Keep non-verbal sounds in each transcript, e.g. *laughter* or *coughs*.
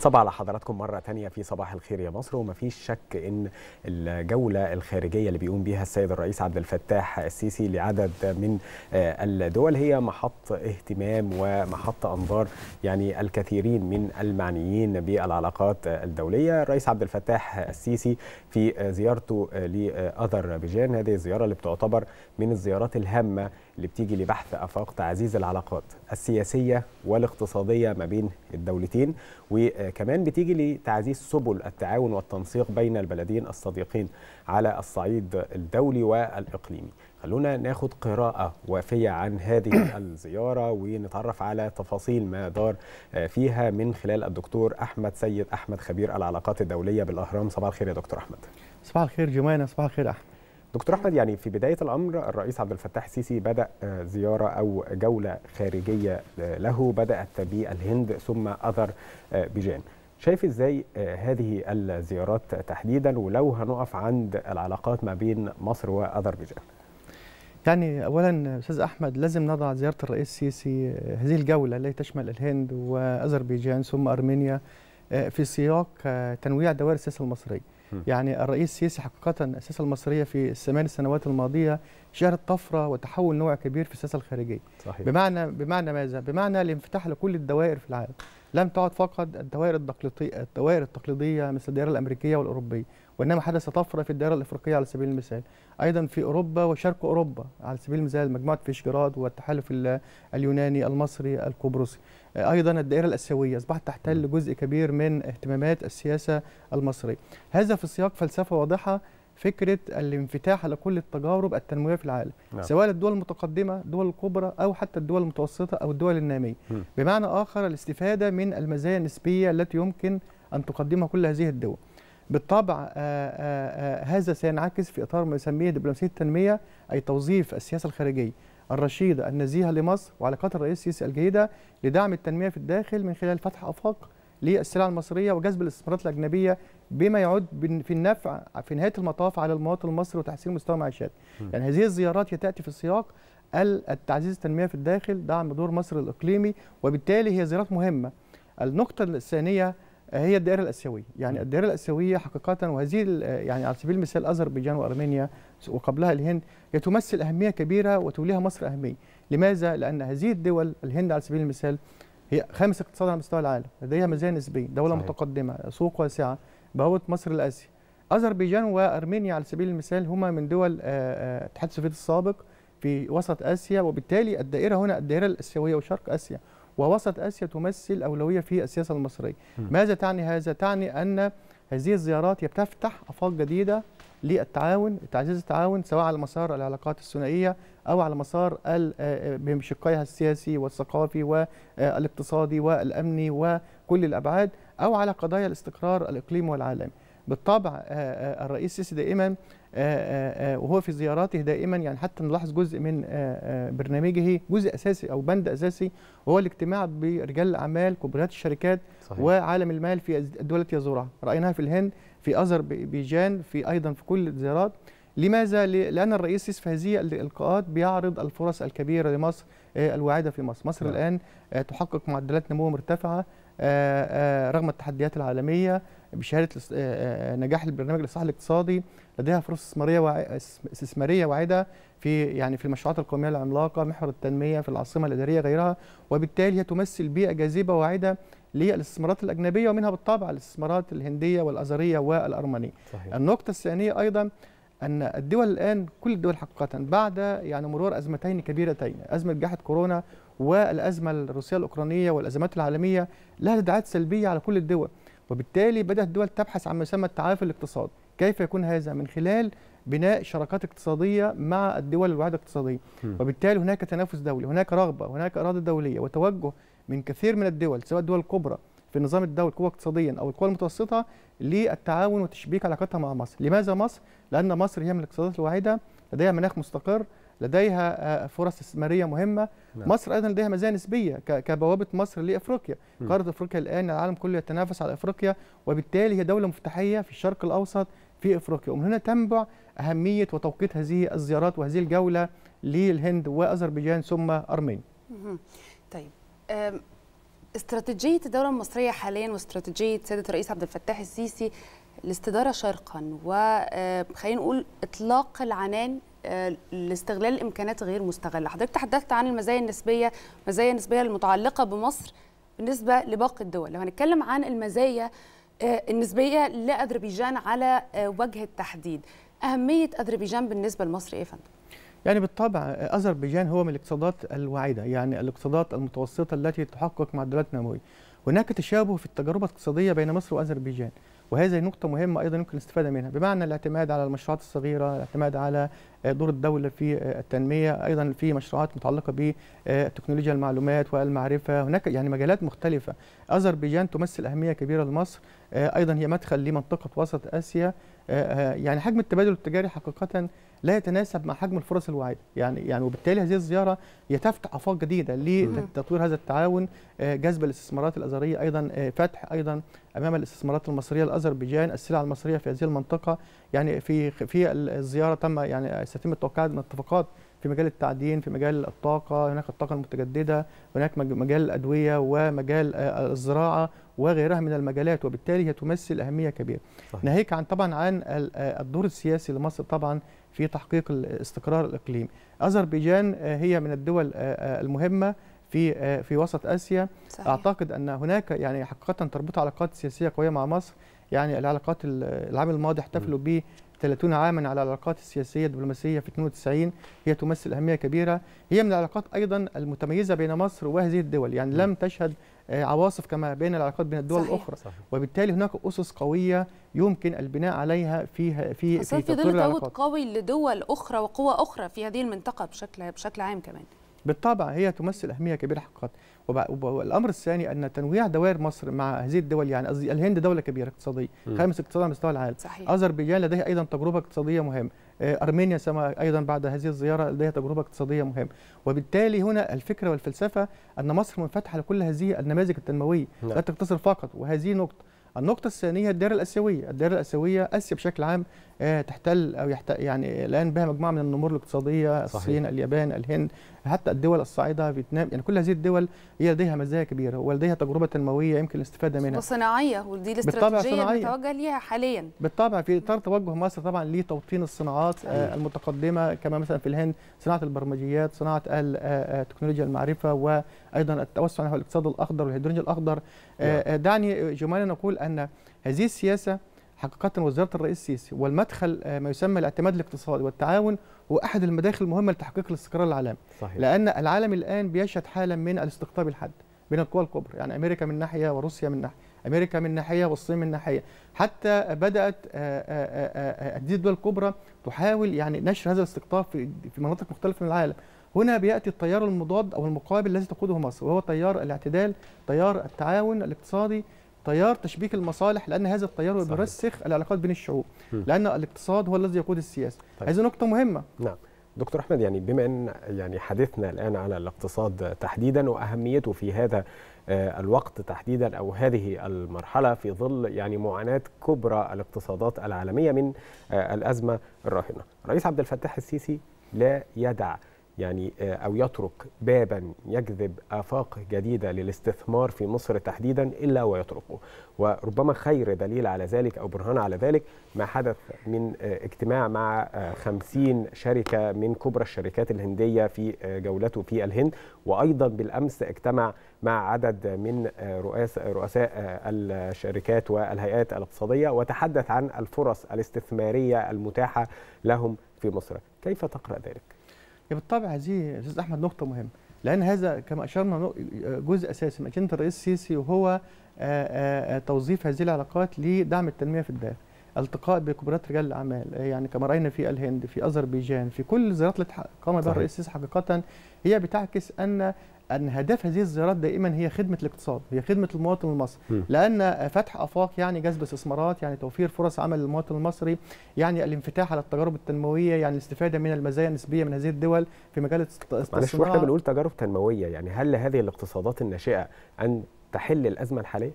صباح على حضراتكم مرة تانية في صباح الخير يا مصر ومفيش شك إن الجولة الخارجية اللي بيقوم بيها السيد الرئيس عبد الفتاح السيسي لعدد من آه، الدول هي محط اهتمام ومحط أنظار يعني الكثيرين من المعنيين بالعلاقات الدولية الرئيس عبد الفتاح السيسي في زيارته لأذربيجان هذه الزيارة اللي بتعتبر من الزيارات الهامة اللي بتيجي لبحث افاق تعزيز العلاقات السياسيه والاقتصاديه ما بين الدولتين وكمان بتيجي لتعزيز سبل التعاون والتنسيق بين البلدين الصديقين على الصعيد الدولي والاقليمي. خلونا ناخد قراءة وافية عن هذه *coughs* الزيارة ونتعرف على تفاصيل ما دار فيها من خلال الدكتور أحمد سيد أحمد خبير العلاقات الدولية بالأهرام صباح الخير يا دكتور أحمد صباح الخير جمانة صباح الخير أحمد دكتور احمد يعني في بدايه الامر الرئيس عبد الفتاح السيسي بدا آه، زياره او جوله خارجيه آه، له بدات بالهند ثم اذر آه، بيجان شايف ازاي هذه الزيارات تحديدا ولو هنقف عند العلاقات ما بين مصر واذربيجان يعني اولا استاذ احمد لازم نضع زياره الرئيس السيسي هذه الجوله التي تشمل الهند واذربيجان ثم ارمينيا في سياق تنويع دوائر السياسه المصريه يعني الرئيس السيسي حقيقه السياسه المصريه في الثمان سنوات الماضيه شهدت طفره وتحول نوع كبير في السياسه الخارجيه صحيح. بمعنى بمعنى ماذا بمعنى الانفتاح لكل الدوائر في العالم لم تعد فقط الدوائر التقليديه الدوائر التقليديه مثل الدائره الامريكيه والاوروبيه وانما حدث طفره في الدائره الافريقيه على سبيل المثال ايضا في اوروبا وشرق اوروبا على سبيل المثال مجموعه فيشجراد والتحالف اليوناني المصري القبرصي آه، ايضا الدائره الاسيويه اصبحت تحتل جزء كبير من اهتمامات السياسه المصريه هذا في سياق فلسفه واضحه فكره الانفتاح على كل التجارب التنمويه في العالم نعم. سواء الدول المتقدمه الدول الكبرى او حتى الدول المتوسطه او الدول الناميه م. بمعنى اخر الاستفاده من المزايا النسبيه التي يمكن ان تقدمها كل هذه الدول بالطبع آآ آه، آآ آه، هذا سينعكس في اطار ما يسميه دبلوماسيه التنميه اي توظيف السياسه الخارجيه الرشيدة النزيهة لمصر وعلاقات الرئيس السيسي الجيدة لدعم التنمية في الداخل من خلال فتح آفاق للسلع المصرية وجذب الاستثمارات الأجنبية بما يعود في النفع في نهاية المطاف على المواطن المصري وتحسين مستوى معيشته. يعني هذه الزيارات تأتي في سياق التعزيز التنمية في الداخل دعم دور مصر الإقليمي وبالتالي هي زيارات مهمة. النقطة الثانية هي الدائره الاسيويه، يعني الدائره الاسيويه حقيقه وهذه يعني على سبيل المثال اذربيجان وارمينيا وقبلها الهند هي تمثل اهميه كبيره وتوليها مصر اهميه، لماذا؟ لان هذه الدول الهند على سبيل المثال هي خامس اقتصاد على مستوى العالم، لديها مزايا نسبيه، دوله صحيح. متقدمه، سوق واسعه، بهوة مصر الاسيا اذربيجان وارمينيا على سبيل المثال هما من دول الاتحاد آه، آه، السوفيتي السابق في وسط اسيا وبالتالي الدائره هنا الدائره الاسيويه وشرق اسيا ووسط آسيا تمثل أولوية في السياسة المصرية ماذا تعني هذا؟ تعني أن هذه الزيارات بتفتح آفاق جديدة للتعاون تعزيز التعاون سواء على مسار العلاقات الثنائية أو على مسار آه، آه، بشقيها السياسي والثقافي والاقتصادي والأمني وكل الأبعاد أو على قضايا الاستقرار الإقليمي والعالمي بالطبع آه، الرئيس السيسي دائما آه، آه، آه، وهو في زياراته دائما يعني حتى نلاحظ جزء من برنامجه جزء اساسي او بند اساسي وهو الاجتماع برجال الاعمال كبريات الشركات صحيح. وعالم المال في الدول التي يزورها رايناها في الهند في اذربيجان في ايضا في كل الزيارات لماذا لان الرئيس في هذه اللقاءات بيعرض الفرص الكبيره لمصر الواعده في مصر مصر لا. نعم. الان تحقق معدلات نمو مرتفعه رغم التحديات العالميه بشهاده نجاح البرنامج الاصلاح الاقتصادي لديها فرص استثماريه استثماريه واعده في يعني في المشروعات القوميه العملاقه محور التنميه في العاصمه الاداريه غيرها وبالتالي هي تمثل بيئه جاذبه واعده للاستثمارات الاجنبيه ومنها بالطبع الاستثمارات الهنديه والازريه والارمنيه. صحيح. النقطه الثانيه ايضا ان الدول الان كل الدول حقيقه بعد يعني مرور ازمتين كبيرتين ازمه جائحه كورونا والازمه الروسيه الاوكرانيه والازمات العالميه لها تداعيات سلبيه على كل الدول وبالتالي بدات الدول تبحث عن ما يسمى التعافي الاقتصادي كيف يكون هذا من خلال بناء شراكات اقتصاديه مع الدول الوحده الاقتصاديه وبالتالي هناك تنافس دولي هناك رغبه هناك اراده دوليه وتوجه من كثير من الدول سواء الدول الكبرى في النظام الدولي القوى اقتصاديا او القوى المتوسطه للتعاون وتشبيك علاقتها مع مصر لماذا مصر لان مصر هي من الاقتصادات الوحيده لديها مناخ مستقر لديها آه، فرص استثماريه مهمه نعم. مصر ايضا لديها مزايا نسبيه كبوابه مصر لافريقيا قاره افريقيا الان العالم كله يتنافس على افريقيا وبالتالي هي دوله مفتاحيه في الشرق الاوسط في افريقيا ومن هنا تنبع اهميه وتوقيت هذه الزيارات وهذه الجوله للهند واذربيجان ثم ارمينيا. طيب استراتيجيه الدوله المصريه حاليا واستراتيجيه سياده الرئيس عبد الفتاح السيسي الاستداره شرقا وخلينا نقول اطلاق العنان أه، لاستغلال الامكانات غير مستغله، حضرتك تحدثت عن المزايا النسبيه، المزايا النسبيه المتعلقه بمصر بالنسبه لباقي الدول، لو هنتكلم عن المزايا آه، النسبيه لاذربيجان على آه، وجه التحديد اهميه اذربيجان بالنسبه لمصر ايه فندم يعني بالطبع اذربيجان هو من الاقتصادات الواعده يعني الاقتصادات المتوسطه التي تحقق معدلات نمويه هناك تشابه في التجربه الاقتصاديه بين مصر واذربيجان وهذه نقطة مهمة أيضا يمكن الاستفادة منها بمعنى الاعتماد على المشروعات الصغيرة الاعتماد على آه، دور الدولة في آه، التنمية أيضا في مشروعات متعلقة بتكنولوجيا آه، المعلومات والمعرفة هناك يعني مجالات مختلفة أذربيجان تمثل أهمية كبيرة لمصر أيضا هي مدخل لمنطقة وسط آسيا يعني حجم التبادل التجاري حقيقة لا يتناسب مع حجم الفرص الواعده يعني يعني وبالتالي هذه الزياره هي تفتح افاق جديده لتطوير هذا التعاون آه، جذب الاستثمارات الازريه ايضا آه، فتح ايضا امام الاستثمارات المصريه الاذربيجان السلع المصريه في هذه المنطقه يعني في في الزياره تم يعني سيتم التوقيع من اتفاقات في مجال التعدين في مجال الطاقه هناك الطاقه المتجدده هناك مجال الادويه ومجال آه، الزراعه وغيرها من المجالات وبالتالي هي تمثل اهميه كبيره ناهيك عن طبعا عن الدور السياسي لمصر طبعا في تحقيق الاستقرار الاقليمي. اذربيجان آه، هي من الدول آه، آه، المهمه في في وسط اسيا صحيح. اعتقد ان هناك يعني حقيقه تربط علاقات سياسيه قويه مع مصر يعني العلاقات العام الماضي احتفلوا ب 30 عاما على العلاقات السياسيه الدبلوماسيه في 92 هي تمثل اهميه كبيره هي من العلاقات ايضا المتميزه بين مصر وهذه الدول يعني لم تشهد آه، عواصف كما بين العلاقات بين الدول صحيح. الاخرى صحيح. وبالتالي هناك اسس قويه يمكن البناء عليها في في في ظل تعود قوي لدول اخرى وقوى اخرى في هذه المنطقه بشكل بشكل عام كمان بالطبع هي تمثل اهميه كبيره حقيقه والامر الثاني ان تنويع دوائر مصر مع هذه الدول يعني قصدي الهند دوله كبيره اقتصاديه خامس اقتصاد على مستوى العالم صحيح. اذربيجان لديها ايضا تجربه اقتصاديه مهمه آه، أرمينيا سما أيضا بعد هذه الزيارة لديها تجربة اقتصادية مهمة وبالتالي هنا الفكرة والفلسفة أن مصر منفتحة لكل هذه النماذج التنموية نعم. لا تقتصر فقط وهذه نقطة النقطة الثانية الدائرة الآسيوية، الدائرة الآسيوية آسيا بشكل عام آه، تحتل او يحت... يعني الان بها مجموعه من النمور الاقتصاديه صحيح. الصين اليابان الهند حتى الدول الصاعده فيتنام يعني كل هذه الدول هي لديها مزايا كبيره ولديها تجربه تنمويه يمكن الاستفاده منها وصناعيه ودي الاستراتيجيه اللي متوجه ليها حاليا بالطبع في اطار توجه مصر طبعا لتوطين الصناعات آه، صحيح. المتقدمه كما مثلا في الهند صناعه البرمجيات صناعه التكنولوجيا آه، المعرفه وايضا التوسع نحو الاقتصاد الاخضر والهيدروجين الاخضر دعني جمال نقول ان هذه السياسه حقيقه وزاره الرئيس السيسي والمدخل آه، ما يسمى الاعتماد الاقتصادي والتعاون هو احد المداخل المهمه لتحقيق الاستقرار العالمي صحيح. لان العالم الان بيشهد حالا من الاستقطاب الحاد بين القوى الكبرى يعني امريكا من ناحيه وروسيا من ناحيه امريكا من ناحيه والصين من ناحيه حتى بدات هذه آه، آه، الدول الكبرى تحاول يعني نشر هذا الاستقطاب في مناطق مختلفه من العالم هنا بياتي التيار المضاد او المقابل الذي تقوده مصر وهو تيار الاعتدال تيار التعاون الاقتصادي تيار تشبيك المصالح لان هذا التيار هو بيرسخ العلاقات بين الشعوب م. لان الاقتصاد هو الذي يقود السياسه طيب. هذه نقطه مهمه نعم دكتور احمد يعني بما ان يعني حديثنا الان على الاقتصاد تحديدا واهميته في هذا آه، الوقت تحديدا او هذه المرحله في ظل يعني معاناه كبرى الاقتصادات العالميه من آه، الازمه الراهنه. الرئيس عبد الفتاح السيسي لا يدع يعني آه، أو يترك بابا يجذب آفاق جديدة للاستثمار في مصر تحديدا إلا ويطرقه وربما خير دليل على ذلك أو برهان على ذلك ما حدث من آه، اجتماع مع آه، خمسين شركة من كبرى الشركات الهندية في جولته في الهند وأيضا بالأمس اجتمع مع عدد من رؤساء رؤساء الشركات والهيئات الاقتصادية وتحدث عن الفرص الاستثمارية المتاحة لهم في مصر كيف تقرأ ذلك؟ بالطبع هذه استاذ احمد نقطه مهمه لان هذا كما اشرنا جزء اساسي من اجنده الرئيس السيسي وهو آه، آه، آه، توظيف هذه العلاقات لدعم التنميه في الداخل التقاء بكبرات رجال الاعمال يعني كما راينا في الهند في اذربيجان في كل الزيارات اللي قام بها الرئيس السيسي حقيقه هي بتعكس ان ان هدف هذه الزيارات دائما هي خدمه الاقتصاد هي خدمه المواطن المصري م. لان فتح افاق يعني جذب استثمارات يعني توفير فرص عمل للمواطن المصري يعني الانفتاح على التجارب التنمويه يعني الاستفاده من المزايا النسبيه من هذه الدول في مجال الاستثمار معلش واحنا بنقول تجارب تنمويه يعني هل لهذه الاقتصادات الناشئه ان تحل الازمه الحاليه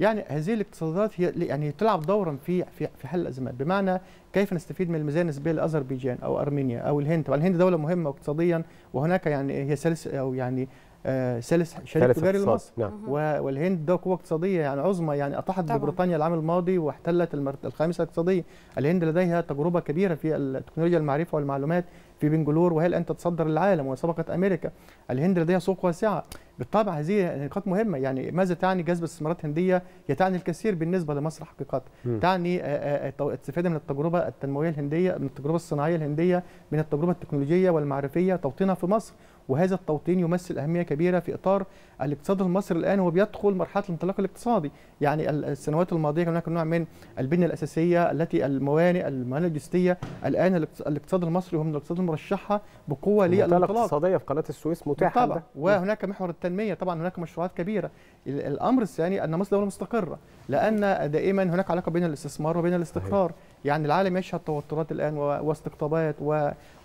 يعني هذه الاقتصادات هي يعني تلعب دورا في في في حل الازمات بمعنى كيف نستفيد من الميزانيه النسبيه لاذربيجان او ارمينيا او الهند طبعا الهند دوله مهمه اقتصاديا وهناك يعني هي سلس او يعني آه، ثالث شريك تجاري لمصر نعم. والهند ده قوه اقتصاديه يعني عظمى يعني اطاحت ببريطانيا العام الماضي واحتلت الخامسه الاقتصاديه الهند لديها تجربه كبيره في التكنولوجيا المعرفه والمعلومات في بنجلور وهي الان تتصدر العالم وسبقت امريكا الهند لديها سوق واسعه بالطبع هذه نقاط مهمه يعني ماذا تعني جذب استثمارات هنديه هي تعني الكثير بالنسبه لمصر حقيقه تعني آه، آه، الاستفاده من التجربه التنمويه الهنديه من التجربه الصناعيه الهنديه من التجربه التكنولوجيه والمعرفيه توطينها في مصر وهذا التوطين يمثل أهمية كبيرة في إطار الاقتصاد المصري الآن هو بيدخل مرحلة الانطلاق الاقتصادي يعني السنوات الماضية كان هناك نوع من البنية الأساسية التي الموانئ الموانئ اللوجستية الآن الاقتصاد المصري هو من الاقتصاد المرشحة بقوة للانطلاق الاقتصادية في قناة السويس متاحة طبعا وهناك محور التنمية طبعا هناك مشروعات كبيرة الأمر الثاني أن مصر دولة مستقرة لأن دائما هناك علاقة بين الاستثمار وبين الاستقرار يعني العالم يشهد توترات الان واستقطابات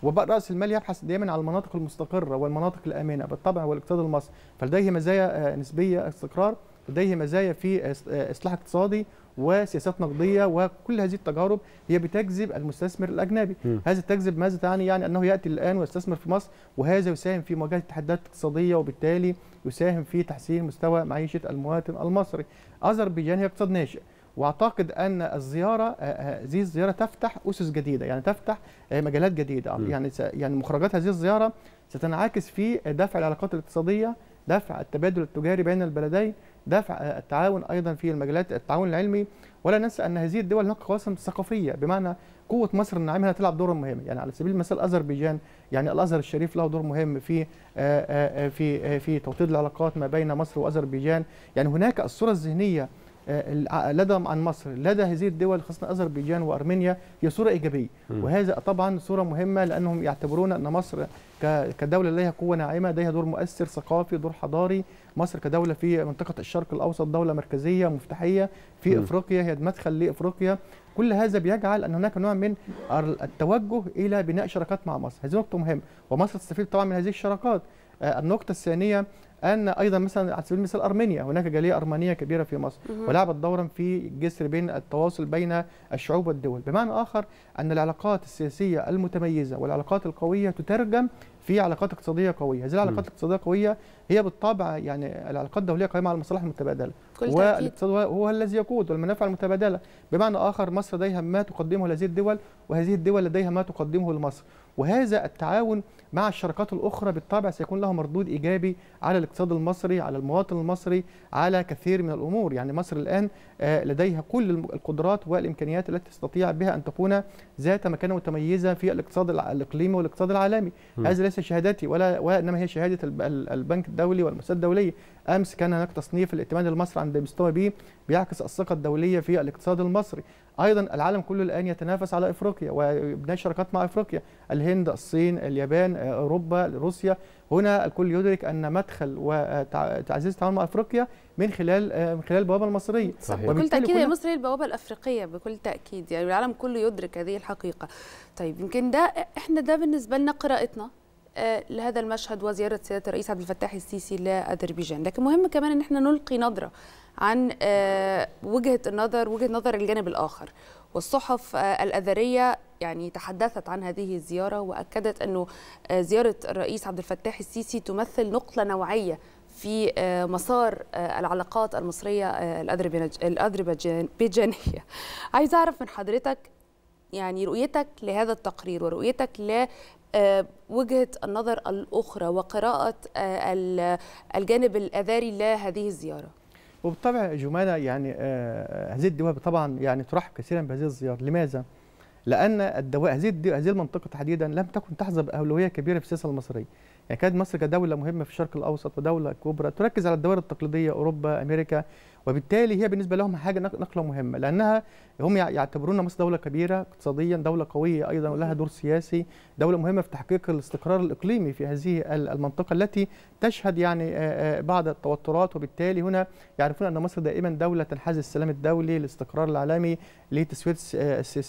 وبقى راس المال يبحث دايما على المناطق المستقره والمناطق الامنه بالطبع والاقتصاد المصري فلديه مزايا آه، نسبيه استقرار لديه مزايا في آه، اصلاح اقتصادي وسياسات نقديه وكل هذه التجارب هي بتجذب المستثمر الاجنبي، هذا التجذب ماذا تعني؟ يعني انه ياتي الان ويستثمر في مصر وهذا يساهم في مواجهه التحديات الاقتصاديه وبالتالي يساهم في تحسين مستوى معيشه المواطن المصري. اذربيجان هي اقتصاد ناشئ، واعتقد ان الزياره هذه آه، آه، الزياره تفتح اسس جديده يعني تفتح آه، مجالات جديده يعني يعني مخرجات هذه الزياره ستنعكس في دفع العلاقات الاقتصاديه دفع التبادل التجاري بين البلدين دفع التعاون ايضا في المجالات التعاون العلمي ولا ننسى ان هذه الدول هناك قواسم ثقافيه بمعنى قوه مصر الناعمه تلعب دور مهم يعني على سبيل المثال اذربيجان يعني الازهر الشريف له دور مهم في في في توطيد العلاقات ما بين مصر واذربيجان يعني هناك الصوره الذهنيه آه، لدى عن مصر لدى هذه الدول خاصة أذربيجان وأرمينيا هي صورة إيجابية وهذا طبعا صورة مهمة لأنهم يعتبرون أن مصر كدولة لديها قوة ناعمة لديها دور مؤثر ثقافي دور حضاري مصر كدولة في منطقة الشرق الأوسط دولة مركزية مفتاحية في م. إفريقيا هي مدخل لإفريقيا كل هذا بيجعل أن هناك نوع من التوجه إلى بناء شراكات مع مصر هذه نقطة مهمة ومصر تستفيد طبعا من هذه الشراكات آه، النقطة الثانية ان ايضا مثلا على سبيل المثال ارمينيا هناك جاليه ارمنيه كبيره في مصر ولعبت دورا في جسر بين التواصل بين الشعوب والدول بمعنى اخر ان العلاقات السياسيه المتميزه والعلاقات القويه تترجم في علاقات اقتصاديه قويه هذه العلاقات الاقتصاديه قويه هي بالطبع يعني العلاقات الدوليه قائمه على المصالح المتبادله والاقتصاد هو الذي يقود والمنافع المتبادله بمعنى اخر مصر لديها ما تقدمه لهذه الدول وهذه الدول لديها ما تقدمه لمصر وهذا التعاون مع الشركات الاخرى بالطبع سيكون له مردود ايجابي على الاقتصاد المصري على المواطن المصري على كثير من الامور يعني مصر الان آه، لديها كل القدرات والامكانيات التي تستطيع بها ان تكون ذات مكانه متميزه في الاقتصاد الاقليمي والاقتصاد العالمي هذا ليس شهادتي ولا وانما هي شهاده البنك الدولي الدولي والمؤسسات الدوليه امس كان هناك تصنيف الائتمان المصري عند مستوى بي بيعكس الثقه الدوليه في الاقتصاد المصري ايضا العالم كله الان يتنافس على افريقيا وبناء شراكات مع افريقيا الهند الصين اليابان اوروبا روسيا هنا الكل يدرك ان مدخل وتعزيز التعاون مع افريقيا من خلال من خلال البوابه المصريه صحيح. بكل تاكيد هي مصر هي البوابه الافريقيه بكل تاكيد يعني العالم كله يدرك هذه الحقيقه طيب يمكن ده احنا ده بالنسبه لنا قراءتنا آه، لهذا المشهد وزيارة سيادة الرئيس عبد الفتاح السيسي لأذربيجان لكن مهم كمان أن احنا نلقي نظرة عن آه، وجهة النظر وجهة نظر الجانب الآخر والصحف آه، الأذرية يعني تحدثت عن هذه الزيارة وأكدت أنه زيارة الرئيس عبد الفتاح السيسي تمثل نقلة نوعية في مسار العلاقات المصرية الأذربيجانية عايز أعرف من حضرتك يعني رؤيتك لهذا التقرير ورؤيتك آه، وجهه النظر الاخرى وقراءه آه، الجانب الاذاري لهذه الزياره وبالطبع جمانة يعني آه، هذه الدواب طبعا يعني ترحب كثيرا بهذه الزيارة لماذا؟ لأن الدواء هذه هذه المنطقة تحديدا لم تكن تحظى بأولوية كبيرة في السياسة المصرية يعني كانت مصر كدولة مهمة في الشرق الأوسط ودولة كبرى تركز على الدوائر التقليدية أوروبا أمريكا وبالتالي هي بالنسبه لهم حاجه نقله مهمه لانها هم يعتبرونا مصر دوله كبيره اقتصاديا دوله قويه ايضا ولها دور سياسي دوله مهمه في تحقيق الاستقرار الاقليمي في هذه المنطقه التي تشهد يعني بعض التوترات وبالتالي هنا يعرفون ان مصر دائما دوله تنحاز السلام الدولي الاستقرار العالمي لتسويه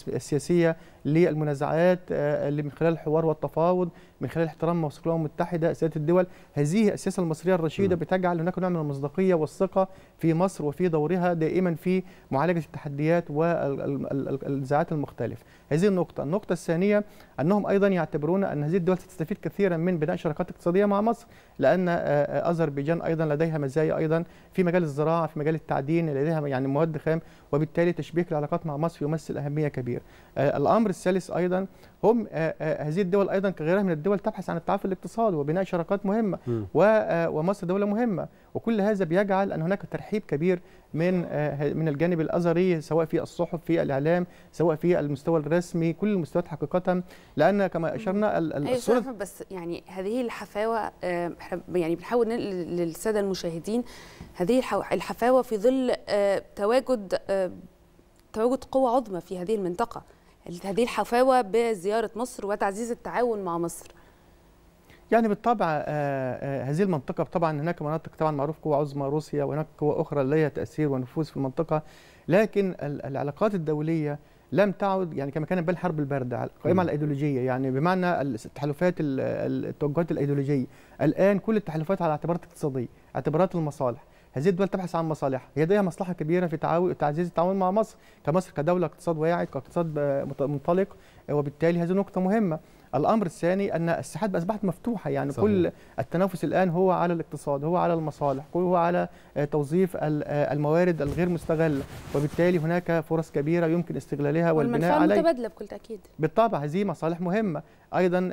السياسيه للمنازعات آه، اللي من خلال الحوار والتفاوض من خلال احترام موثوق الامم المتحده سياده الدول هذه السياسه المصريه الرشيده بتجعل هناك نوع من المصداقيه والثقه في مصر وفي دورها دائما في معالجه التحديات والنزاعات المختلفه هذه النقطة النقطة الثانية أنهم أيضا يعتبرون أن هذه الدول ستستفيد كثيرا من بناء شراكات اقتصادية مع مصر لأن آه، آه، أذربيجان أيضا لديها مزايا أيضا في مجال الزراعة في مجال التعدين لديها يعني مواد خام وبالتالي تشبيك العلاقات مع مصر يمثل أهمية كبيرة آه، الأمر الثالث أيضا هم آه، آه، هذه الدول ايضا كغيرها من الدول تبحث عن التعافي الاقتصادي وبناء شراكات مهمه آه، ومصر دوله مهمه وكل هذا بيجعل ان هناك ترحيب كبير من من الجانب الازهري سواء في الصحف في الاعلام سواء في المستوى الرسمي كل المستويات حقيقه لان كما اشرنا أيوة، الصوره بس يعني هذه الحفاوه يعني بنحاول للساده المشاهدين هذه الحفاوه في ظل تواجد تواجد قوى عظمى في هذه المنطقه هذه الحفاوه بزياره مصر وتعزيز التعاون مع مصر يعني بالطبع آه، آه، هذه المنطقة طبعا هناك مناطق طبعا معروف قوة عظمى روسيا وهناك قوة أخرى لها تأثير ونفوذ في المنطقة لكن العلاقات الدولية لم تعد يعني كما كانت بين الحرب الباردة قائمة على الأيديولوجية يعني بمعنى التحالفات التوجهات الأيديولوجية الآن كل التحالفات على اعتبارات اقتصادية اعتبارات المصالح هذه الدول تبحث عن مصالحها هي لديها مصلحه كبيره في تعاو... تعزيز التعاون مع مصر كمصر كدوله اقتصاد واعد كاقتصاد منطلق وبالتالي هذه نقطه مهمه الامر الثاني ان الساحات اصبحت مفتوحه يعني صحيح. كل التنافس الان هو على الاقتصاد هو على المصالح هو على آه، توظيف آه، الموارد الغير مستغله وبالتالي هناك فرص كبيره يمكن استغلالها والبناء عليها المنفعه متبادله بكل تاكيد بالطبع هذه مصالح مهمه ايضا آه،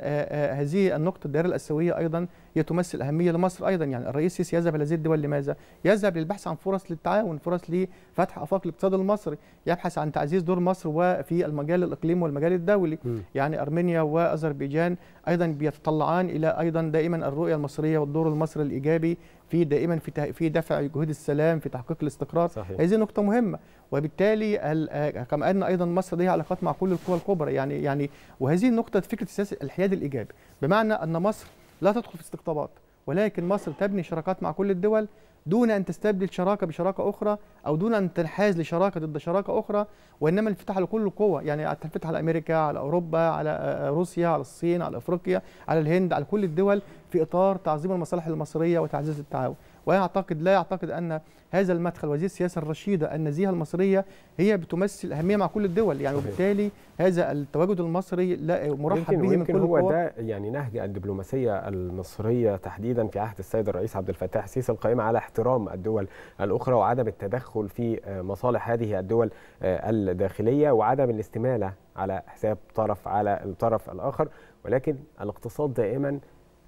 آه، هذه النقطه الدائره الاسيويه ايضا هي تمثل اهميه لمصر ايضا يعني الرئيس السيسي يذهب الى هذه الدول لماذا؟ يذهب للبحث عن فرص للتعاون، فرص لفتح افاق الاقتصاد المصري، يبحث عن تعزيز دور مصر وفي المجال الاقليمي والمجال الدولي، م. يعني ارمينيا واذربيجان ايضا بيتطلعان الى ايضا دائما الرؤيه المصريه والدور المصري الايجابي في دائما في في دفع جهود السلام في تحقيق الاستقرار صحيح. هذه نقطه مهمه وبالتالي آه، كما ان ايضا مصر لديها علاقات مع كل القوى الكبرى يعني يعني وهذه النقطه فكره سياسه الحياد الايجابي بمعنى ان مصر لا تدخل في استقطابات ولكن مصر تبني شراكات مع كل الدول دون ان تستبدل شراكه بشراكه اخرى او دون ان تنحاز لشراكه ضد شراكه اخرى وانما الانفتاح على كل القوى يعني الانفتاح على امريكا على اوروبا على آه، آه، روسيا على الصين على افريقيا على الهند على كل الدول في اطار تعظيم المصالح المصريه وتعزيز التعاون ويعتقد لا يعتقد أن هذا المدخل وهذه السياسة الرشيدة النزيهة المصرية هي بتمثل أهمية مع كل الدول يعني وبالتالي هذا التواجد المصري لا مرحب به من كل هو ده يعني نهج الدبلوماسية المصرية تحديدا في عهد السيد الرئيس عبد الفتاح السيسي القائمة على احترام الدول الأخرى وعدم التدخل في آه، مصالح هذه الدول آه، الداخلية وعدم الاستمالة على حساب طرف على الطرف الآخر ولكن الاقتصاد دائما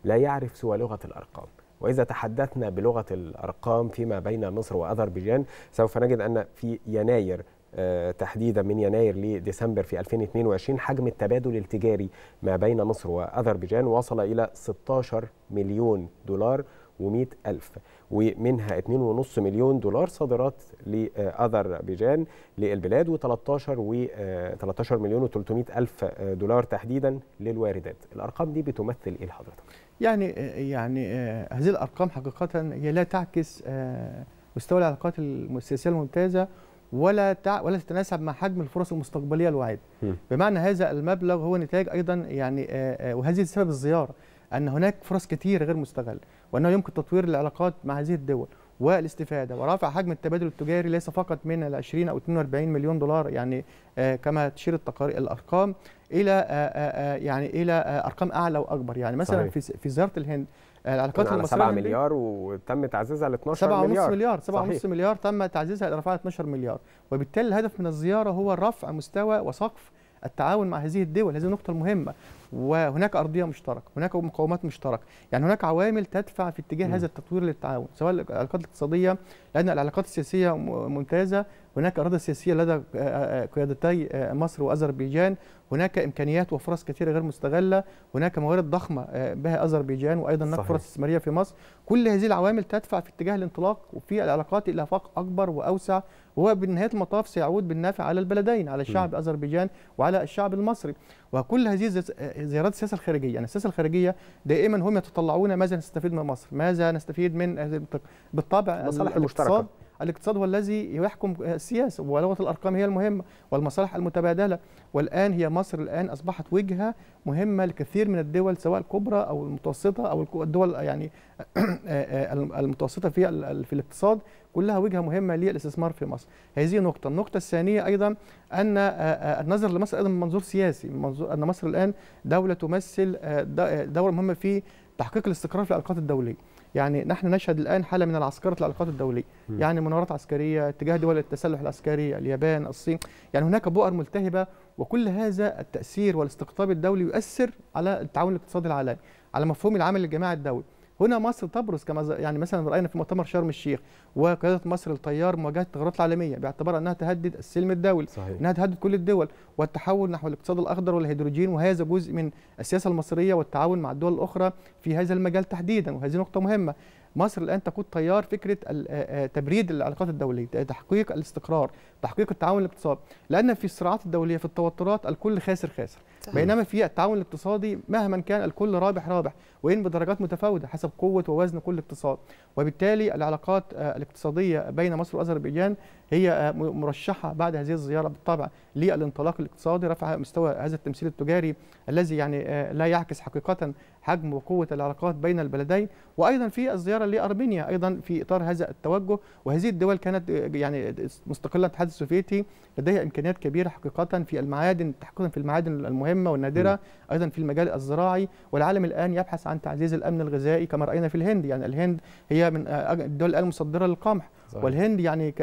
لا يعرف سوى لغة الأرقام وإذا تحدثنا بلغة الأرقام فيما بين مصر وأذربيجان سوف نجد أن في يناير آه، تحديدا من يناير لديسمبر في 2022 حجم التبادل التجاري ما بين مصر وأذربيجان وصل إلى 16 مليون دولار و100 ألف ومنها 2.5 مليون دولار صادرات لأذربيجان للبلاد و13 و 13 آه، مليون و300 ألف دولار تحديدا للواردات الأرقام دي بتمثل إيه لحضرتك؟ يعني آه، يعني آه، هذه الارقام حقيقه هي لا تعكس آه، مستوى العلاقات السياسيه الممتازه ولا تع... ولا تتناسب مع حجم الفرص المستقبليه الواعده بمعنى هذا المبلغ هو نتاج ايضا يعني وهذه سبب الزياره ان هناك فرص كثيره غير مستغله وانه يمكن تطوير العلاقات مع هذه الدول والاستفاده ورفع حجم التبادل التجاري ليس فقط من ال 20 او 42 مليون دولار يعني كما تشير التقارير الارقام الى آه، آه، آه، يعني الى ارقام اعلى واكبر يعني مثلا صحيح. في في زياره الهند العلاقات المصريه 7 مليار وتم تعزيزها ل 12 مليار 7.5 مليار 7.5 مليار تم تعزيزها الى 12 مليار وبالتالي الهدف من الزياره هو رفع مستوى وسقف التعاون مع هذه الدول هذه النقطة المهمة وهناك ارضيه مشتركه هناك مقومات مشتركه يعني هناك عوامل تدفع في اتجاه هذا التطوير للتعاون سواء العلاقات الاقتصاديه لان العلاقات السياسيه ممتازه هناك اراده سياسيه لدى آه، آه، قيادتي آه، مصر واذربيجان هناك امكانيات وفرص كثيره غير مستغله هناك موارد ضخمه بها اذربيجان وايضا هناك فرص استثماريه في مصر كل هذه العوامل تدفع في اتجاه الانطلاق وفي العلاقات الى افاق اكبر واوسع وبنهايه المطاف سيعود بالنافع على البلدين على شعب اذربيجان وعلى الشعب المصري وكل هذه آه، زيارات السياسه الخارجيه يعني السياسه الخارجيه دائما هم يتطلعون ماذا نستفيد من مصر ماذا نستفيد من بالطبع مصالح المشتركه الاقتصاد هو الذي يحكم السياسة ولغة الأرقام هي المهمة والمصالح المتبادلة والآن هي مصر الآن أصبحت وجهة مهمة لكثير من الدول سواء الكبرى أو المتوسطة أو الدول يعني *coughs* المتوسطة في في الاقتصاد كلها وجهة مهمة للاستثمار في مصر هذه نقطة النقطة الثانية أيضا أن آه، آه، النظر لمصر أيضا من منظور سياسي من منظور أن مصر الآن دولة تمثل آه، دورة مهمة في تحقيق الاستقرار في العلاقات الدولية يعني نحن نشهد الآن حالة من العسكرة العلاقات الدولية م. يعني مناورات عسكرية اتجاه دول التسلح العسكري اليابان الصين يعني هناك بؤر ملتهبة وكل هذا التأثير والاستقطاب الدولي يؤثر على التعاون الاقتصادي العالمي على مفهوم العمل الجماعي الدولي هنا مصر تبرز كما يعني مثلا راينا في مؤتمر شرم الشيخ وقياده مصر للتيار مواجهه التغيرات العالميه باعتبار انها تهدد السلم الدولي صحيح. انها تهدد كل الدول والتحول نحو الاقتصاد الاخضر والهيدروجين وهذا جزء من السياسه المصريه والتعاون مع الدول الاخرى في هذا المجال تحديدا وهذه نقطه مهمه مصر الان تقود تيار فكره آه، آه، تبريد العلاقات الدوليه آه، تحقيق الاستقرار تحقيق التعاون الاقتصادي لان في الصراعات الدوليه في التوترات الكل خاسر خاسر صحيح. بينما في التعاون الاقتصادي مهما كان الكل رابح رابح وان بدرجات متفاوته حسب قوه ووزن كل اقتصاد وبالتالي العلاقات الاقتصاديه بين مصر واذربيجان هي آه، مرشحه بعد هذه الزياره بالطبع للانطلاق الاقتصادي رفع مستوى هذا التمثيل التجاري الذي يعني آه، لا يعكس حقيقه حجم وقوه العلاقات بين البلدين وايضا في الزياره لارمينيا ايضا في اطار هذا التوجه وهذه الدول كانت آه، يعني مستقله الاتحاد السوفيتي لديها امكانيات كبيره حقيقه في المعادن تحقيقا في المعادن المهمه والنادره ايضا في المجال الزراعي والعالم الان يبحث عن تعزيز الامن الغذائي كما راينا في الهند يعني الهند هي من الدول المصدره للقمح صحيح. والهند يعني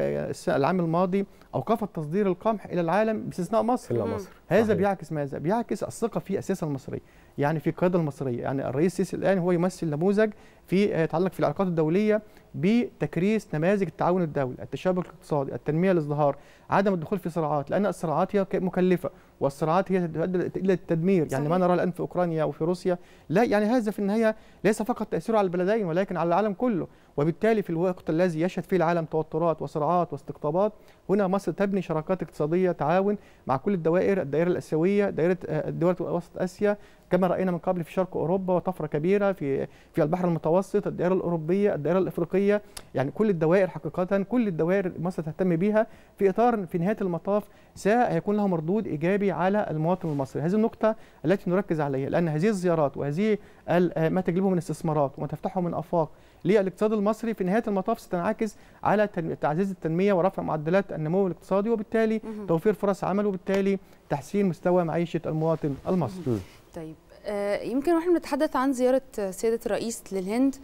العام الماضي اوقفت تصدير القمح الى العالم باستثناء مصر الا مصر هذا صحيح. بيعكس ماذا؟ بيعكس الثقه في السياسه المصريه يعني في القياده المصريه يعني الرئيس السيسي الان هو يمثل نموذج في آه، يتعلق في العلاقات الدوليه بتكريس نماذج التعاون الدولي، التشابك الاقتصادي، التنميه الازدهار، عدم الدخول في صراعات لان الصراعات هي مكلفه والصراعات هي تؤدي الى التدمير، صحيح. يعني ما نراه الان في اوكرانيا وفي روسيا، لا يعني هذا في النهايه ليس فقط تاثيره على البلدين ولكن على العالم كله، وبالتالي في الوقت الذي يشهد فيه العالم توترات وصراعات واستقطابات، هنا مصر تبني شراكات اقتصاديه تعاون مع كل الدوائر، الدائره الاسيويه، دائره آه، الدول وسط اسيا، كما راينا من قبل في شرق اوروبا وطفره كبيره في في البحر المتوسط، الدائره الاوروبيه، الدائره الافريقيه الدوليه يعني كل الدوائر حقيقه كل الدوائر مصر تهتم بها في اطار في نهايه المطاف سيكون لها مردود ايجابي على المواطن المصري هذه النقطه التي نركز عليها لان هذه الزيارات وهذه آه، ما تجلبه من استثمارات وما تفتحه من افاق للاقتصاد المصري في نهايه المطاف ستنعكس على تعزيز التنميه ورفع معدلات النمو الاقتصادي وبالتالي توفير فرص عمل وبالتالي تحسين مستوى معيشه المواطن المصري. طيب آه، يمكن واحنا بنتحدث عن زياره سياده الرئيس للهند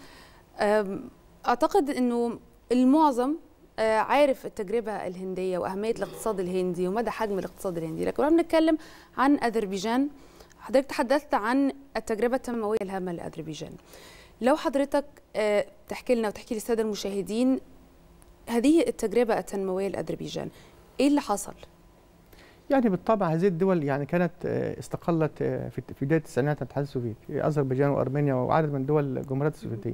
اعتقد انه المعظم آه، عارف التجربة الهندية وأهمية الاقتصاد الهندي ومدى حجم الاقتصاد الهندي لكن لما بنتكلم عن أذربيجان حضرتك تحدثت عن التجربة التنموية الهامة لأذربيجان لو حضرتك آه، تحكي لنا وتحكي للسادة المشاهدين هذه التجربة التنموية لأذربيجان إيه اللي حصل؟ يعني بالطبع هذه الدول يعني كانت آه، استقلت في بدايه التسعينات الاتحاد السوفيتي اذربيجان وارمينيا وعدد من دول الجمهوريات السوفيتيه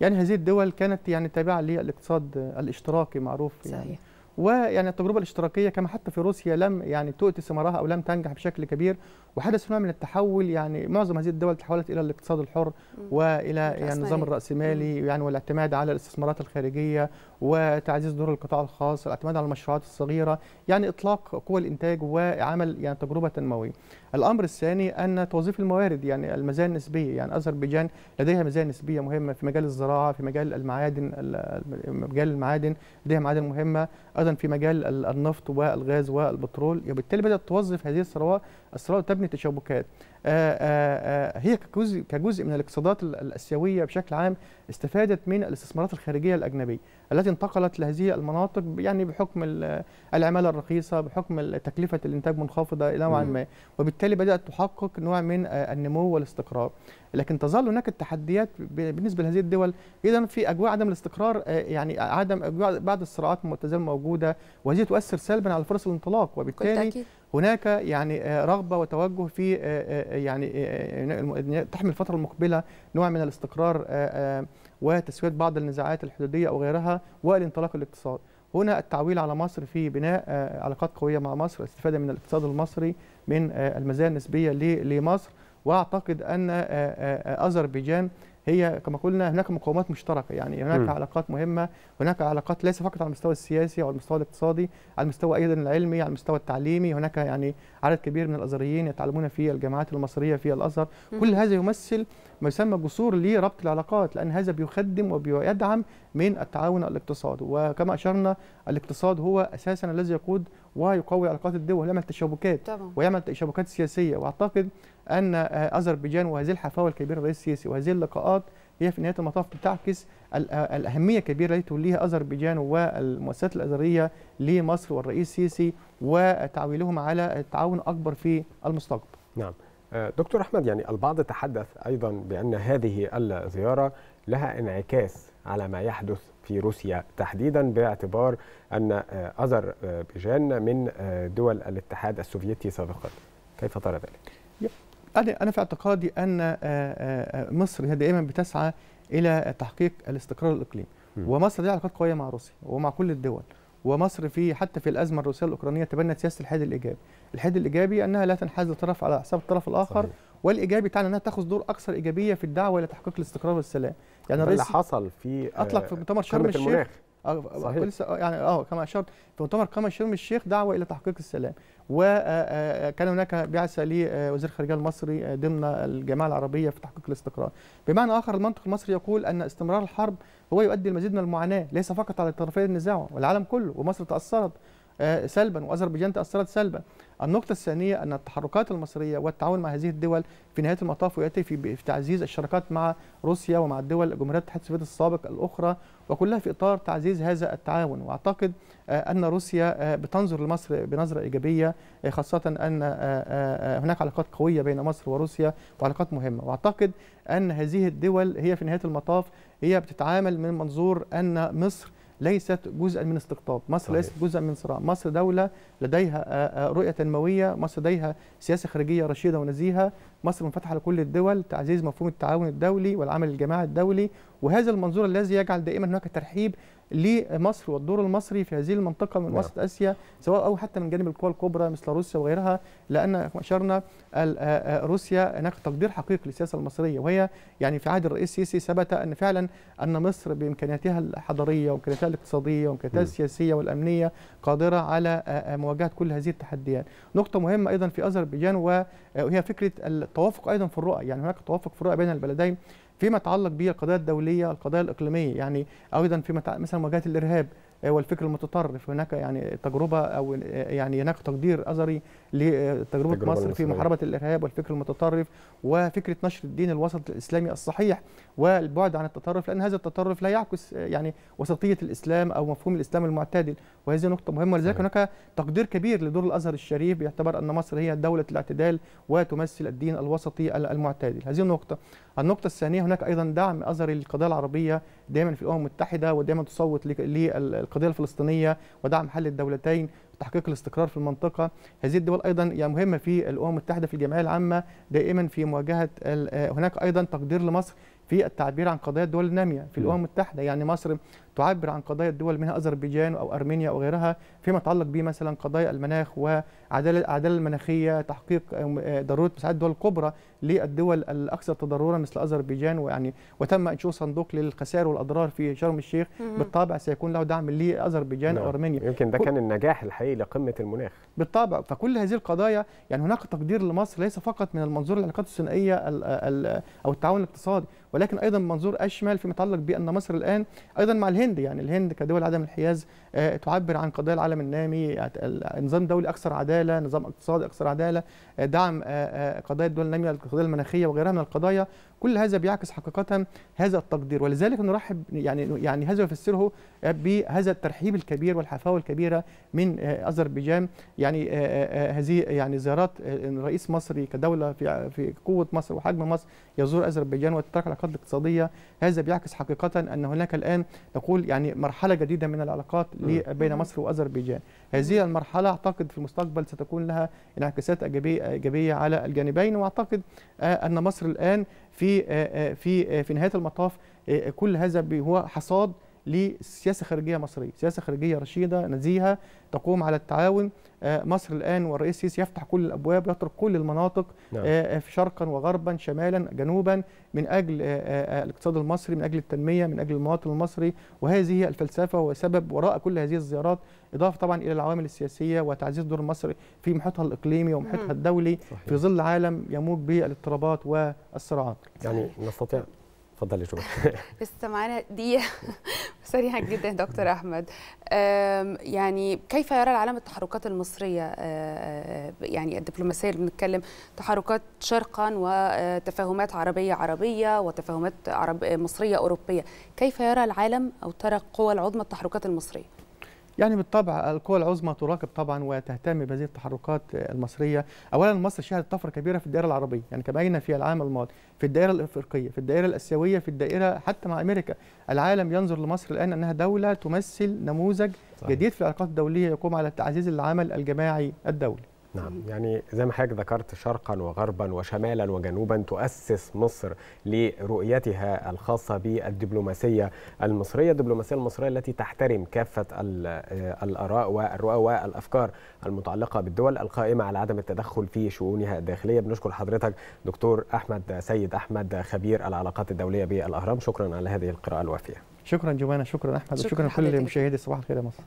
يعني هذه الدول كانت يعني تابعه للاقتصاد الاشتراكي معروف يعني. صحيح. يعني ويعني التجربه الاشتراكيه كما حتى في روسيا لم يعني تؤتي ثمارها او لم تنجح بشكل كبير وحدث نوع من التحول يعني معظم هذه الدول تحولت الى الاقتصاد الحر والى يعني النظام طيب. الراسمالي يعني والاعتماد على الاستثمارات الخارجيه وتعزيز دور القطاع الخاص الاعتماد على المشروعات الصغيره يعني اطلاق قوى الانتاج وعمل يعني تجربه تنمويه الامر الثاني ان توظيف الموارد يعني المزايا النسبيه يعني اذربيجان لديها مزايا نسبيه مهمه في مجال الزراعه في مجال المعادن مجال المعادن لديها معادن مهمه ايضا في مجال النفط والغاز والبترول وبالتالي بدات توظف هذه الثروات اسرار تبني تشابكات آه، آه، آه، هي كجزء كجزء من الاقتصادات الاسيويه بشكل عام استفادت من الاستثمارات الخارجيه الاجنبيه التي انتقلت لهذه المناطق يعني بحكم العماله الرخيصه بحكم تكلفه الانتاج منخفضه نوعا ما وبالتالي بدات تحقق نوع من النمو والاستقرار لكن تظل هناك التحديات بالنسبه لهذه الدول اذا في اجواء عدم الاستقرار يعني عدم اجواء بعض الصراعات المتزامة موجوده وهذه تؤثر سلبا على فرص الانطلاق وبالتالي هناك يعني رغبه وتوجه في يعني،, آه، آه، يعني تحمل الفتره المقبله نوع من الاستقرار آه، وتسويه بعض النزاعات الحدوديه او غيرها والانطلاق الاقتصادي هنا التعويل على مصر في بناء علاقات قويه مع مصر الاستفاده من الاقتصاد المصري من المزايا النسبيه لمصر واعتقد ان اذربيجان هي كما قلنا هناك مقومات مشتركه يعني هناك م. علاقات مهمه هناك علاقات ليس فقط على المستوى السياسي او المستوى الاقتصادي على المستوى ايضا العلمي على المستوى التعليمي هناك يعني عدد كبير من الازهريين يتعلمون في الجامعات المصريه في الازهر م. كل هذا يمثل ما يسمى جسور لربط العلاقات لان هذا بيخدم وبيدعم من التعاون الاقتصادي وكما اشرنا الاقتصاد هو اساسا الذي يقود ويقوي علاقات الدول ويعمل تشابكات ويعمل تشابكات سياسيه واعتقد ان آه، اذربيجان وهذه الحفاوه الكبيره للرئيس السيسي وهذه اللقاءات هي في نهايه المطاف بتعكس آه، الاهميه الكبيره التي توليها اذربيجان والمؤسسات الاذريه لمصر والرئيس السيسي وتعويلهم على التعاون اكبر في المستقبل. نعم. آه، دكتور احمد يعني البعض تحدث ايضا بان هذه الزياره لها انعكاس على ما يحدث في روسيا تحديدا باعتبار ان اذربيجان من دول الاتحاد السوفيتي سابقا كيف ترى ذلك انا انا في اعتقادي ان آه، آه، آه، مصر هي دائما بتسعى الى تحقيق الاستقرار الاقليمي ومصر لها علاقات قويه مع روسيا ومع كل الدول ومصر في حتى في الازمه الروسيه الاوكرانيه تبنت سياسه الحد الايجابي الحد الايجابي انها لا تنحاز لطرف على حساب الطرف الاخر صحيح. والايجابي تعني انها تاخذ دور اكثر ايجابيه في الدعوه الى تحقيق الاستقرار والسلام يعني الرئيس اللي حصل في اطلق في مؤتمر شرم الشيخ صحيح. يعني اه كما اشرت في مؤتمر شرم الشيخ دعوه الى تحقيق السلام وكان آه، آه، آه، هناك بعثه لوزير الخارجيه المصري ضمن الجماعه العربيه في تحقيق الاستقرار بمعنى اخر المنطق المصري يقول ان استمرار الحرب هو يؤدي المزيد من المعاناه ليس فقط على طرفي النزاع والعالم كله ومصر تاثرت آه، سلبا واذربيجان تاثرت سلبا. النقطه الثانيه ان التحركات المصريه والتعاون مع هذه الدول في نهايه المطاف وياتي في تعزيز الشراكات مع روسيا ومع الدول جمهوريه الاتحاد السوفيتي السابق الاخرى وكلها في اطار تعزيز هذا التعاون واعتقد آه، ان روسيا آه، بتنظر لمصر بنظره ايجابيه خاصه ان هناك علاقات قويه بين مصر وروسيا وعلاقات مهمه واعتقد ان هذه الدول هي في نهايه المطاف هي بتتعامل من منظور ان مصر ليست جزءا من استقطاب مصر صحيح. ليست جزءا من صراع مصر دولة لديها رؤية تنموية مصر لديها سياسة خارجية رشيدة ونزيهة مصر منفتحة لكل الدول تعزيز مفهوم التعاون الدولي والعمل الجماعي الدولي وهذا المنظور الذي يجعل دائما هناك ترحيب لمصر والدور المصري في هذه المنطقه من نعم. وسط اسيا سواء او حتى من جانب القوى الكبرى مثل روسيا وغيرها لان اشرنا روسيا هناك تقدير حقيقي للسياسه المصريه وهي يعني في عهد الرئيس السيسي ثبت ان فعلا ان مصر بامكانياتها الحضاريه وامكانياتها الاقتصاديه وامكانياتها السياسيه والامنيه قادره على مواجهه كل هذه التحديات. نقطه مهمه ايضا في اذربيجان وهي فكره التوافق ايضا في الرؤى يعني هناك توافق في الرؤى بين البلدين فيما يتعلق بالقضايا الدوليه القضايا الاقليميه يعني ايضا فيما مثلا مواجهه الارهاب آه، والفكر المتطرف هناك يعني تجربه او آه، يعني هناك تقدير اثري لتجربه مصر في محاربه الارهاب والفكر المتطرف وفكره نشر الدين الوسط الاسلامي الصحيح والبعد عن التطرف لان هذا التطرف لا يعكس يعني وسطيه الاسلام او مفهوم الاسلام المعتدل وهذه نقطه مهمه ولذلك هناك تقدير كبير لدور الازهر الشريف بيعتبر ان مصر هي دوله الاعتدال وتمثل الدين الوسطي المعتدل هذه النقطه النقطه الثانيه هناك ايضا دعم ازهر للقضيه العربيه دائما في الامم المتحده ودائما تصوت للقضيه الفلسطينيه ودعم حل الدولتين وتحقيق الاستقرار في المنطقه هذه الدول ايضا يعني مهمه في الامم المتحده في الجمعيه العامه دائما في مواجهه هناك ايضا تقدير لمصر في التعبير عن قضايا الدول الناميه في نعم. الامم المتحده يعني مصر تعبر عن قضايا الدول منها أذربيجان أو أرمينيا أو غيرها فيما يتعلق بمثلا قضايا المناخ وعدالة العدالة المناخية تحقيق آه، آه، ضرورة مساعدة الدول الكبرى للدول الأكثر تضررا مثل أذربيجان ويعني وتم إنشاء صندوق للخسائر والأضرار في شرم الشيخ بالطبع سيكون له دعم لأذربيجان أو نعم. أرمينيا يمكن ده كان النجاح الحقيقي لقمة المناخ بالطبع فكل هذه القضايا يعني هناك تقدير لمصر ليس فقط من المنظور العلاقات الثنائية أو التعاون الاقتصادي ولكن أيضا منظور أشمل فيما يتعلق بأن مصر الآن أيضا مع الهند الهند يعني الهند كدول عدم الحياز آه، تعبر عن قضايا العالم النامي يعني نظام دولي اكثر عداله نظام اقتصادي اكثر عداله آه، دعم آه، قضايا الدول الناميه القضايا المناخيه وغيرها من القضايا كل هذا بيعكس حقيقه هذا التقدير ولذلك نرحب يعني يعني هذا يفسره بهذا الترحيب الكبير والحفاوه الكبيره من اذربيجان يعني آه، آه، آه، هذه يعني زيارات رئيس مصري كدوله في في قوه مصر وحجم مصر يزور اذربيجان وتترك العلاقات الاقتصاديه هذا بيعكس حقيقه ان هناك الان نقول يعني مرحله جديده من العلاقات بين مصر واذربيجان هذه المرحله اعتقد في المستقبل ستكون لها انعكاسات ايجابيه على الجانبين واعتقد ان مصر الان في آه، آه، في آه، في نهايه المطاف كل هذا هو حصاد لسياسه خارجيه مصريه، سياسه خارجيه رشيده نزيهه تقوم على التعاون آه، مصر الان والرئيس السيسي يفتح كل الابواب ويترك كل المناطق نعم. آه، شرقا وغربا شمالا جنوبا من اجل آه، الاقتصاد المصري من اجل التنميه من اجل المواطن المصري وهذه الفلسفه وسبب وراء كل هذه الزيارات اضافه طبعا الى العوامل السياسيه وتعزيز دور مصر في محيطها الاقليمي ومحيطها الدولي صحيح. في ظل عالم يموج بالاضطرابات والصراعات يعني نستطيع اتفضل يا لسه معانا دقيقه *laughs* سريعه جدا دكتور احمد يعني كيف يرى العالم التحركات المصريه أه، أه، يعني الدبلوماسيه اللي بنتكلم تحركات شرقا وتفاهمات عربيه عربيه وتفاهمات عرب مصريه اوروبيه كيف يرى العالم او ترى القوى العظمى التحركات المصريه يعني بالطبع القوى العظمى تراقب طبعا وتهتم بهذه التحركات المصريه اولا مصر شهدت طفره كبيره في الدائره العربيه يعني كما في العام الماضي في الدائره الافريقيه في الدائره الاسيويه في الدائره حتى مع امريكا العالم ينظر لمصر الان انها دوله تمثل نموذج صحيح. جديد في العلاقات الدوليه يقوم على تعزيز العمل الجماعي الدولي نعم يعني زي ما حضرتك ذكرت شرقا وغربا وشمالا وجنوبا تؤسس مصر لرؤيتها الخاصة بالدبلوماسية المصرية الدبلوماسية المصرية التي تحترم كافة آه، الآراء والرؤى والأفكار المتعلقة بالدول القائمة على عدم التدخل في شؤونها الداخلية بنشكر حضرتك دكتور أحمد سيد أحمد خبير العلاقات الدولية بالأهرام شكرا على هذه القراءة الوافية شكرا جمانة شكرا أحمد شكرا لكل مشاهدي صباح الخير يا مصر